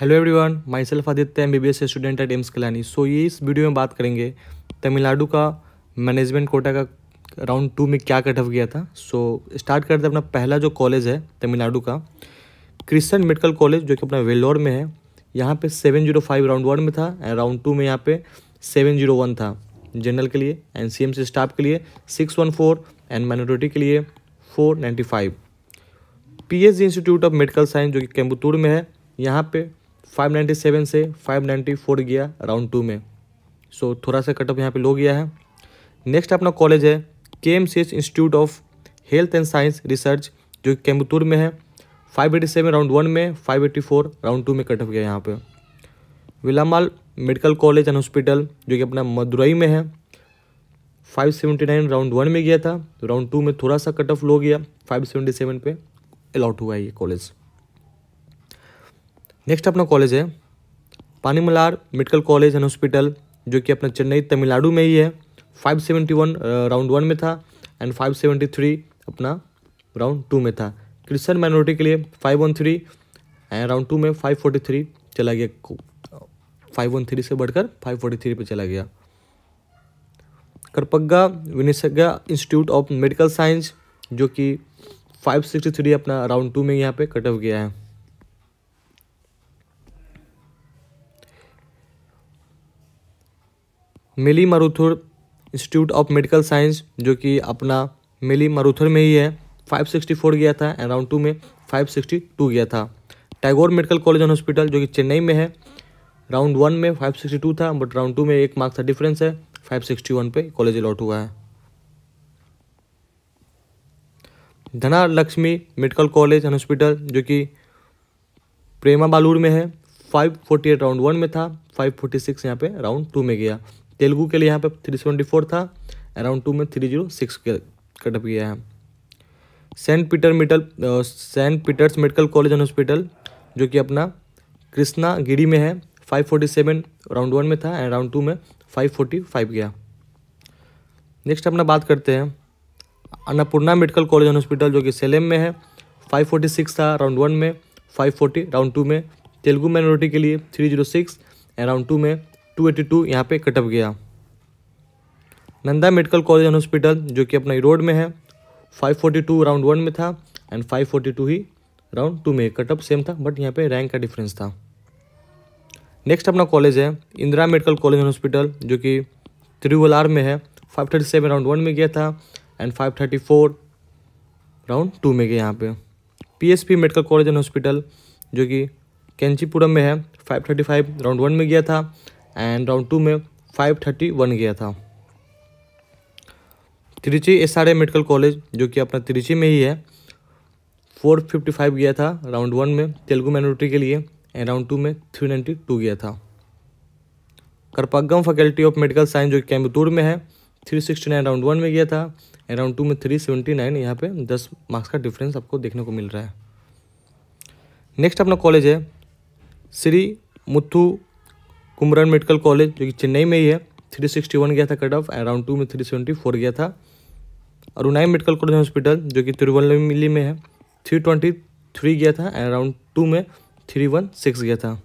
hello everyone my self Aditya M B B S student at AIIMS Kalyani so ये इस video में बात करेंगे तमिलनाडु का मैनेजमेंट कोटा का राउंड टू में क्या कटअप गया था सो so, स्टार्ट करते हैं अपना पहला जो कॉलेज है तमिलनाडु का क्रिश्चन मेडिकल कॉलेज जो कि अपना वेल्लोर में है यहाँ पे seven zero five round one में था एंड राउंड टू में यहाँ पे सेवन जीरो वन था जनरल के लिए and C M C staff के लिए six one four and minority के लिए four ninety five P H D institute of medical science जो कि कैम्बतूर में है यहाँ पे 597 से 594 गया राउंड टू में सो so, थोड़ा सा कटअप यहाँ पे लो गया है नेक्स्ट अपना कॉलेज है K M C H institute of health and science research जो कि कैम्बतूर में है 587 राउंड वन में 584 राउंड टू में कटअप गया यहाँ पे Velammal medical college and hospital जो कि अपना मदुरई में है 579 राउंड वन में गया था राउंड टू में थोड़ा सा कटअप लो गया 577 पे अलाउट हुआ है ये कॉलेज नेक्स्ट अपना कॉलेज है Panimalar medical college and hospital जो कि अपना चेन्नई तमिलनाडु में ही है 571 राउंड वन में था एंड 573 अपना राउंड टू में था क्रिश्चियन माइनॉरिटी के लिए 513 एंड राउंड टू में 543 चला गया 513 से बढ़कर 543 पे चला गया करपग्गा विनिसज्ञा इंस्टीट्यूट ऑफ मेडिकल साइंस जो कि 563 अपना राउंड टू में यहाँ पे कट ऑफ गया है Melmaruvathur institute of medical science जो कि अपना मिली मारूथुर में ही है 564 गया था एंड राउंड टू में 562 गया था Tagore medical college and hospital जो कि चेन्नई में है राउंड वन में 562 था बट राउंड टू में एक मार्क्स का डिफरेंस है 561 पे कॉलेज अलॉट हुआ है Dhanalakshmi medical college and hospital जो कि प्रेमा बालूर में है 548 राउंड वन में था 546 यहाँ पे राउंड टू में गया तेलुगु के लिए यहाँ पे थ्री सेवेंटी फोर था अराउंड टू में थ्री जीरो सिक्स कटअप किया है सेंट पीटर मिटल saint Peter's medical college and hospital जो कि अपना कृष्णा गिरी में है five forty seven round one में था एंड राउंड टू में फाइव फोर्टी फाइव गया नेक्स्ट अपना बात करते हैं Annapurna medical college and hospital जो कि सेलेम में है फाइव फोर्टी सिक्स था राउंड वन में फाइव फोर्टी राउंड टू में तेलुगु माइनॉरिटी के लिए three zero six and round two में टू एटी टू यहाँ पर कटअप गया Nanda medical college and hospital जो कि अपना रोड में है five forty two round one में था एंड फाइव फोर्टी टू ही राउंड टू में कटअप सेम था बट यहाँ पे रैंक का डिफरेंस था नेक्स्ट अपना कॉलेज है Indira medical college and hospital जो कि त्रिवलार में है five thirty seven round one में गया था and five thirty four round two में गया यहाँ पे PSP medical college and hospital जो कि कैंचीपुरम में है five thirty five round one में गया था एंड राउंड टू में फाइव थर्टी वन गया था Trichy S R medical college जो कि अपना त्रिची में ही है फोर फिफ्टी फाइव गया था राउंड वन में तेलुगु माइनॉरिटी के लिए एंड राउंड टू में थ्री नाइन्टी टू गया था Karpagam faculty of medical science जो कैम्बतूर में है three sixty nine round one में गया था एंड राउंड टू में थ्री सेवेंटी नाइन यहाँ पर दस मार्क्स का डिफरेंस आपको देखने को मिल रहा है नेक्स्ट अपना कॉलेज है Shri Muthukumaran medical college जो कि चेन्नई में ही है थ्री सिक्सटी वन गया था cut off and round two में थ्री सेवेंटी फोर गया था अरुणाई मेडिकल कॉलेज हॉस्पिटल जो कि तिरुवल्लमिली में है थ्री ट्वेंटी थ्री गया था एंड राउंड टू में थ्री वन सिक्स गया था